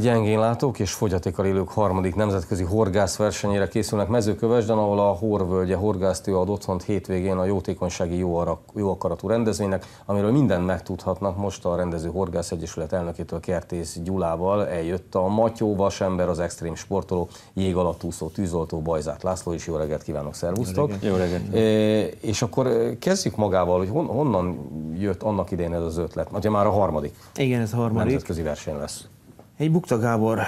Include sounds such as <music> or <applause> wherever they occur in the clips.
gyengén látók és fogyatékkal élők harmadik nemzetközi horgászversenyére készülnek Mezőkövesden, ahol a Horvölgye horgásztő ad otthont hétvégén a jótékonysági jó, arak, jó akaratú rendezvénynek, amiről mindent megtudhatnak most a rendező Horgász Egyesület elnökétől Kertész Gyulával eljött a Matyó Vasember, az extrém sportoló, jég alatt úszó tűzoltó Bajzát László is. Jó reggelt kívánok, szervusztok! Jó reggelt! É, és akkor kezdjük magával, hogy hon, honnan jött annak idején ez az ötlet? Ugye már a harmadik. Igen, ez a harmadik. Nemzetközi verseny lesz. Egy Bukta Gábor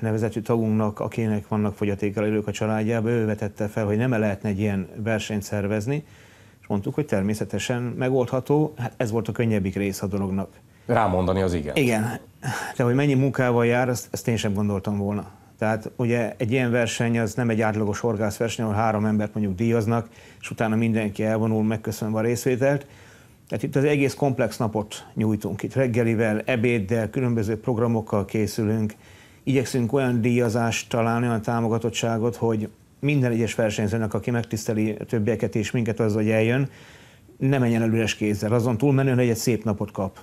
nevezetű tagunknak, akinek vannak fogyatékkal élők a családjába, ő vetette fel, hogy nem lehetne egy ilyen versenyt szervezni, és mondtuk, hogy természetesen megoldható, hát ez volt a könnyebbik rész a dolognak. Rámondani az igen. Igen. De hogy mennyi munkával jár, azt, ezt én sem gondoltam volna. Tehát ugye egy ilyen verseny az nem egy átlagos horgászverseny, ahol három embert mondjuk díjaznak, és utána mindenki elvonul, megköszönve a részvételt, tehát itt az egész komplex napot nyújtunk. Itt reggelivel, ebéddel, különböző programokkal készülünk. Igyekszünk olyan díjazást találni, olyan támogatottságot, hogy minden egyes versenyzőnek, aki megtiszteli többieket és minket az, hogy eljön, ne menjen el üres kézzel, azon túlmenően, hogy egy szép napot kap.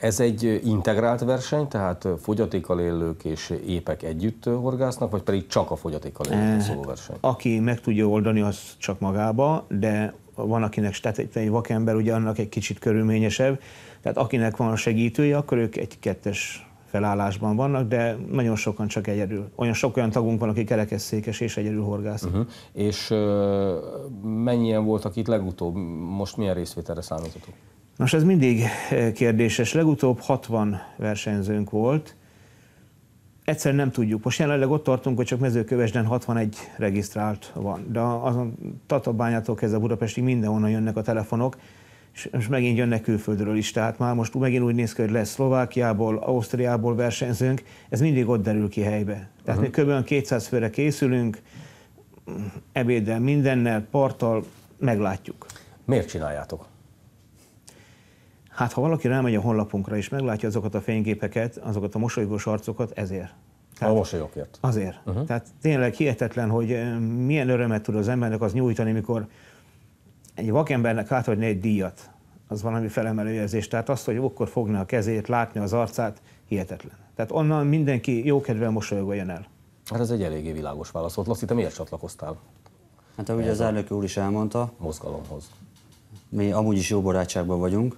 Ez egy integrált verseny, tehát fogyatékkal élők és épek együtt horgásznak, vagy pedig csak a fogyatékkal élők eh, szóló verseny? Aki meg tudja oldani, az csak magába, de van akinek, tehát egy, egy vakember ugye annak egy kicsit körülményesebb, tehát akinek van a segítője, akkor ők egy kettes felállásban vannak, de nagyon sokan csak egyedül. Olyan sok olyan tagunk van, aki kerekesszékes és egyedül horgász. Uh-huh. És uh, mennyien voltak itt legutóbb? Most milyen részvételre számítotok? Nos, ez mindig kérdéses. Legutóbb 60 versenyzőnk volt, egyszerűen nem tudjuk. Most jelenleg ott tartunk, hogy csak mezőkövesden 61 regisztrált van, de azon Tatabányától kezdve budapesti mindenhonnan jönnek a telefonok, és most megint jönnek külföldről is, tehát már most megint úgy néz ki, hogy lesz Szlovákiából, Ausztriából versenyzőnk, ez mindig ott derül ki helybe. Tehát uh-huh. mi kb. 200 főre készülünk, ebéddel, mindennel, parttal, meglátjuk. Miért csináljátok? Hát ha valaki rámegy a honlapunkra és meglátja azokat a fényképeket, azokat a mosolygós arcokat, ezért. Tehát a mosolyokért. Azért. Uh-huh. Tehát tényleg hihetetlen, hogy milyen örömet tud az embernek az nyújtani, mikor egy vakembernek átadni egy díjat, az valami felemelő érzés. Tehát azt, hogy akkor fogni a kezét, látni az arcát, hihetetlen. Tehát onnan mindenki jókedvel mosolyogva jön el. Hát ez egy eléggé világos válasz volt. Lasszi, te miért csatlakoztál? Hát ahogy az elnök úr is elmondta. Mozgalomhoz. Mi amúgy is jó barátságban vagyunk.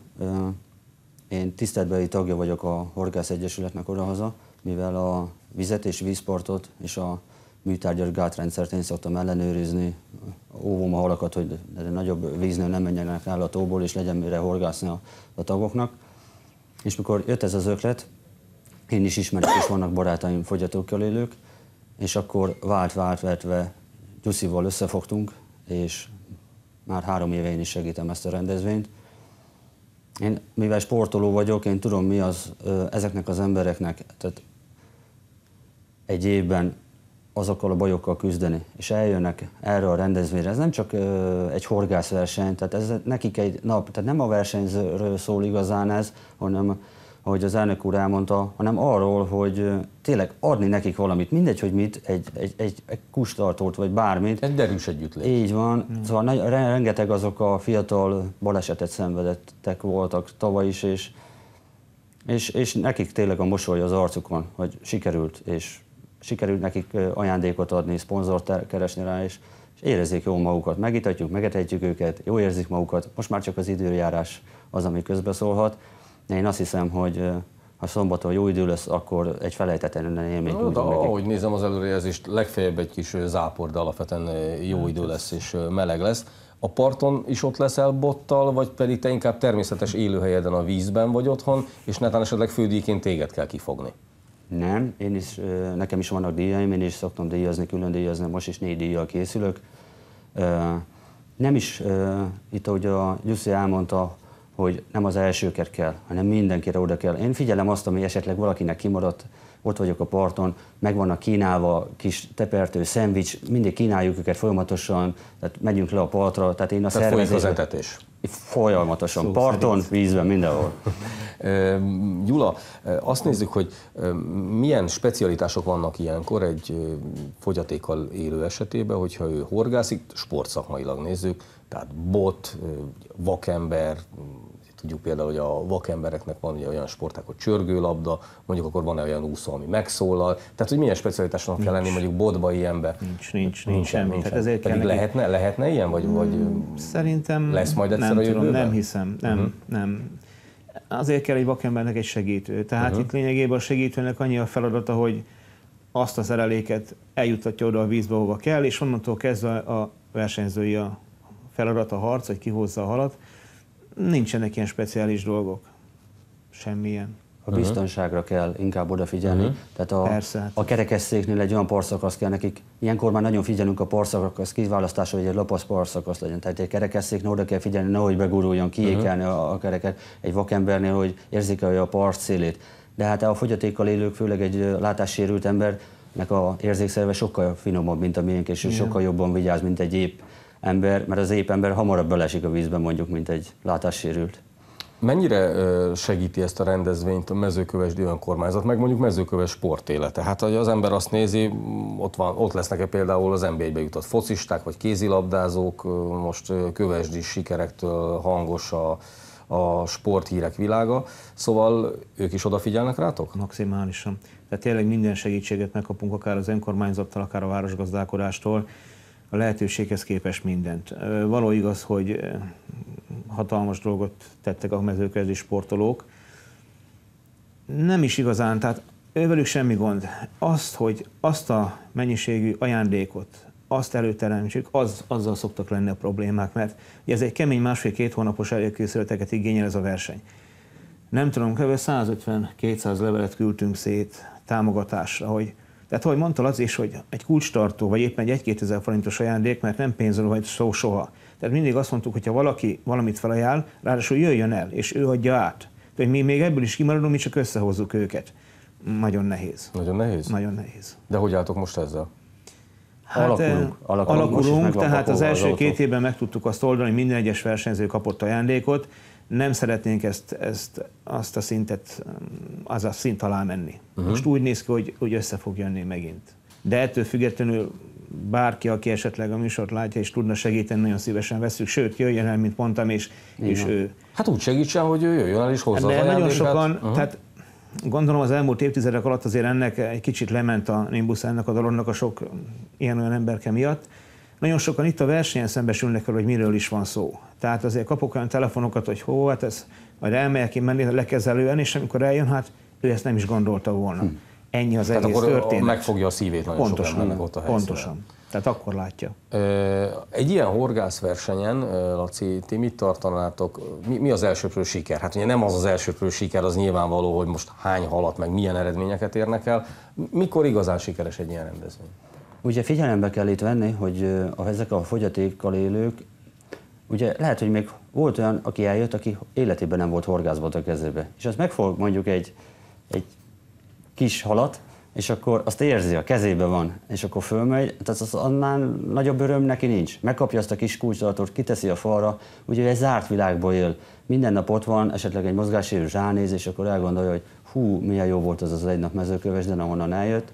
Én tiszteltbeli tagja vagyok a Horgász Egyesületnek odahaza, mivel a vizet és vízpartot és a műtárgyas gátrendszert én szoktam ellenőrizni. Óvom a halakat, hogy nagyobb víznél nem menjenek el a tóból, és legyen mire horgászni a, a tagoknak. És mikor jött ez az ötlet, én is ismerek, és vannak barátaim fogyatókkal élők, és akkor vált-vált vetve Gyuszival összefogtunk, és már három éve én is segítem ezt a rendezvényt. Én, mivel sportoló vagyok, én tudom mi az ezeknek az embereknek, tehát egy évben azokkal a bajokkal küzdeni, és eljönnek erre a rendezvényre. Ez nem csak ö, egy horgászverseny, tehát ez nekik egy nap, tehát nem a versenyről szól igazán ez, hanem ahogy az elnök úr elmondta, hanem arról, hogy tényleg adni nekik valamit, mindegy, hogy mit, egy, egy, egy, egy kustartót vagy bármit. Egy derűs együttlét. Így van, hmm. szóval nagy, rengeteg azok a fiatal balesetet szenvedettek voltak tavaly is, és, és, és nekik tényleg a mosoly az arcukon, hogy sikerült, és sikerült nekik ajándékot adni, szponzort keresni rá, és, és érezzék jól magukat. Megitatjuk, megetetjük őket, jó érzik magukat, most már csak az időjárás az, ami közbeszólhat, én azt hiszem, hogy ha szombaton jó idő lesz, akkor egy felejthetetlen élmény. No, ahogy nézem az előrejelzést, legfeljebb egy kis zápor, de alapvetően jó hát idő lesz és meleg lesz. A parton is ott leszel bottal, vagy pedig te inkább természetes élőhelyeden a vízben vagy otthon, és netán esetleg fődíjként téged kell kifogni? Nem, én is, nekem is vannak díjaim, én is szoktam díjazni, külön díjazni, most is négy díjjal készülök. Nem is, itt ahogy a Gyuszi elmondta, hogy nem az elsőket kell, hanem mindenkire oda kell. Én figyelem azt, ami esetleg valakinek kimaradt, ott vagyok a parton, meg vannak kínálva kis tepertő, szendvics, mindig kínáljuk őket folyamatosan, tehát megyünk le a partra, tehát én a tehát szervezésben... folyik az etetés. Folyamatosan, Szó parton, szerint. vízben, mindenhol. <laughs> Gyula, azt nézzük, hogy milyen specialitások vannak ilyenkor egy fogyatékkal élő esetében, hogyha ő horgászik, sportszakmailag nézzük, tehát bot, vakember, tudjuk például, hogy a vakembereknek van ugye olyan sporták, hogy csörgőlabda, mondjuk akkor van -e olyan úszó, ami megszólal. Tehát, hogy milyen specialitásnak kell lenni mondjuk botba ilyenbe? Nincs, nincs, nincs, nincs semmi. Nincs. Tehát ezért Pedig kell lehetne, lehetne ilyen, vagy, vagy mm, Szerintem lesz majd egyszer nem a jövőben? Tudom, nem hiszem, nem, uh-huh. nem. Azért kell egy vakembernek egy segítő. Tehát uh-huh. itt lényegében a segítőnek annyi a feladata, hogy azt a szereléket eljutatja oda a vízbe, hova kell, és onnantól kezdve a versenyzői a feladat a harc, hogy kihozza a halat. Nincsenek ilyen speciális dolgok. Semmilyen. A biztonságra kell inkább odafigyelni. Uh-huh. Tehát a, Persze. Hát a kerekesszéknél egy olyan porszakasz kell nekik. Ilyenkor már nagyon figyelünk a porszakasz kiválasztása, hogy egy lopasz porszakasz legyen. Tehát egy kerekesszéknél oda kell figyelni, nehogy beguruljon, kiékelni uh-huh. a, a kereket. Egy vakembernél, hogy érzik, -e, a parc szélét. De hát a fogyatékkal élők, főleg egy látássérült embernek a érzékszerve sokkal finomabb, mint a miénk, és Igen. sokkal jobban vigyáz, mint egy épp ember, mert az ép ember hamarabb belesik a vízbe mondjuk, mint egy látássérült. Mennyire segíti ezt a rendezvényt a mezőköves önkormányzat, meg mondjuk mezőköves sportélete? Hát, hogy az ember azt nézi, ott, van, ott lesznek-e például az NBA-be jutott focisták, vagy kézilabdázók, most kövesdi sikerektől hangos a, a sporthírek világa, szóval ők is odafigyelnek rátok? Maximálisan. Tehát tényleg minden segítséget megkapunk, akár az önkormányzattal, akár a városgazdálkodástól a lehetőséghez képest mindent. Való igaz, hogy hatalmas dolgot tettek a mezőkezdi sportolók. Nem is igazán, tehát ővelük semmi gond. Azt, hogy azt a mennyiségű ajándékot, azt előteremtsük, az, azzal szoktak lenni a problémák, mert ez egy kemény másfél-két hónapos előkészületeket igényel ez a verseny. Nem tudom, kb. 150-200 levelet küldtünk szét támogatásra, hogy tehát, ahogy mondtad, az is, hogy egy kulcstartó, vagy éppen egy 2000 forintos ajándék, mert nem pénzről vagy szó soha. Tehát mindig azt mondtuk, hogy ha valaki valamit felajánl, ráadásul jöjjön el, és ő adja át. Tehát mi még ebből is kimaradunk, mi csak összehozzuk őket. Nagyon nehéz. Nagyon nehéz? Nagyon nehéz. De hogy álltok most ezzel? Hát, alakulunk, eh, alakulunk, alakulunk tehát az első két évben meg tudtuk azt oldani, hogy minden egyes versenyző kapott ajándékot, nem szeretnénk ezt, ezt, azt a szintet, az a szint alá menni. Uh-huh. Most úgy néz ki, hogy, hogy össze fog jönni megint. De ettől függetlenül bárki, aki esetleg a műsort látja és tudna segíteni, nagyon szívesen veszük, sőt, jöjjön el, mint mondtam, és, és ő... Hát úgy segítsen, hogy ő jöjjön el és hozza De nagyon sokan, uh-huh. tehát gondolom az elmúlt évtizedek alatt azért ennek egy kicsit lement a nimbus ennek a dolognak a sok ilyen olyan emberke miatt, nagyon sokan itt a versenyen szembesülnek el, hogy miről is van szó. Tehát azért kapok olyan telefonokat, hogy hó, hát ez majd elmegyek én menni lekezelően, és amikor eljön, hát ő ezt nem is gondolta volna. Hm. Ennyi az Tehát egész akkor történet. megfogja a szívét nagyon pontosan, sok ott a helyszínen. Pontosan. Tehát akkor látja. Egy ilyen horgászversenyen, Laci, ti mit tartanátok? Mi, mi az elsőprő siker? Hát ugye nem az az elsőprő siker, az nyilvánvaló, hogy most hány halat, meg milyen eredményeket érnek el. Mikor igazán sikeres egy ilyen rendezvény? Ugye figyelembe kell itt venni, hogy a, ezek a fogyatékkal élők, ugye lehet, hogy még volt olyan, aki eljött, aki életében nem volt horgászbot a kezébe. És azt megfog mondjuk egy, egy kis halat, és akkor azt érzi, a kezébe van, és akkor fölmegy, tehát az annál nagyobb öröm neki nincs. Megkapja azt a kis kulcsolatot, kiteszi a falra, ugye egy zárt világból él. Minden nap ott van, esetleg egy mozgássérülés ránéz, és akkor elgondolja, hogy hú, milyen jó volt az az egy nap mezőköves, de ahonnan eljött,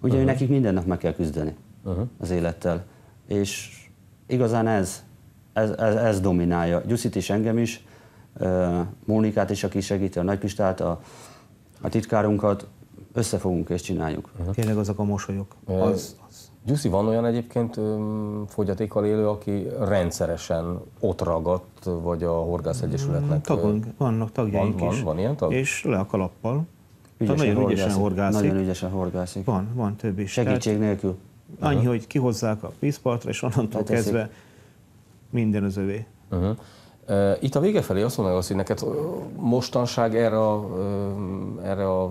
Ugye uh-huh. nekik minden nap meg kell küzdeni uh-huh. az élettel. És igazán ez, ez, ez, ez dominálja. Gyuszit is engem is, Mónikát is, aki segíti a nagypistát, a, a titkárunkat, összefogunk és csináljuk. Uh-huh. Tényleg azok a mosolyok. uh Az, az. Gyuszi, van olyan egyébként fogyatékkal élő, aki rendszeresen ott ragadt, vagy a Horgász Egyesületnek? Tagunk, vannak tagjaink van, is. Van, van ilyen tag? És le a kalappal ügyesen nagyon horgászik. ügyesen horgászik. Nagyon ügyesen horgászik. Van, van több is. Segítség Tehát nélkül. Annyi, uh-huh. hogy kihozzák a vízpartra, és onnantól Leteszik. Hát kezdve minden az övé. Uh-huh. Itt a vége felé azt mondom, hogy neked mostanság erre a, erre a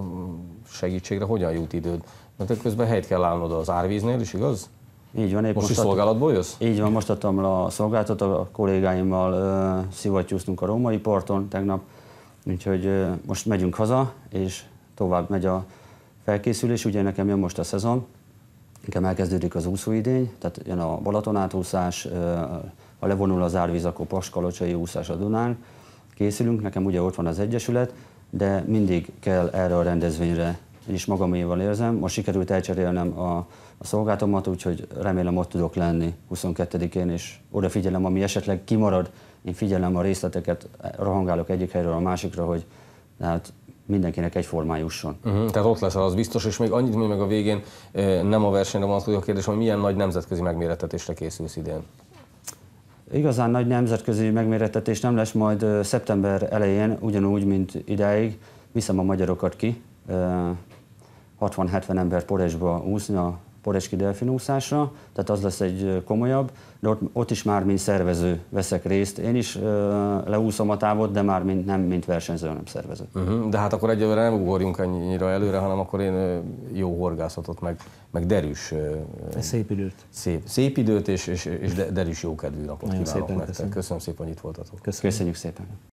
segítségre hogyan jut időd? Mert közben helyt kell állnod az árvíznél is, igaz? Így van. Épp most, most is szolgálatból jössz? Így van, most adtam le a szolgáltat, a kollégáimmal uh, szivattyúztunk a római parton tegnap, úgyhogy uh, most megyünk haza, és tovább megy a felkészülés, ugye nekem jön most a szezon, nekem elkezdődik az úszóidény, tehát jön a Balaton átúszás, a levonul az árvíz, akkor paskalocsai úszás a Dunán, készülünk, nekem ugye ott van az Egyesület, de mindig kell erre a rendezvényre, én is magaméval érzem. Most sikerült elcserélnem a, a szolgáltomat, úgyhogy remélem ott tudok lenni 22-én, és odafigyelem, ami esetleg kimarad, én figyelem a részleteket, rohangálok egyik helyről a másikra, hogy hát mindenkinek egyformán jusson. Uh-huh, tehát ott leszel, az biztos, és még annyit mondj meg a végén, eh, nem a versenyre a kérdés, hogy milyen nagy nemzetközi megmérettetésre készülsz idén? Igazán nagy nemzetközi megmérettetés nem lesz majd eh, szeptember elején, ugyanúgy, mint idáig. Viszem a magyarokat ki, 60-70 eh, ember Porásba úszni a poreski delfinúszásra, tehát az lesz egy komolyabb, de ott, ott is már mint szervező veszek részt. Én is ö, leúszom a távot, de már mint, nem mint versenyző, hanem szervező. Uh-huh. De hát akkor egyelőre nem ugorjunk annyira előre, hanem akkor én jó horgászatot, meg, meg derűs... Ö, szép időt. Szép, szép időt és, és, és derűs jókedvű napot Nagyon kívánok szépen, nektek. Köszönöm. köszönöm szépen, hogy itt voltatok. Köszönjük, köszönjük szépen.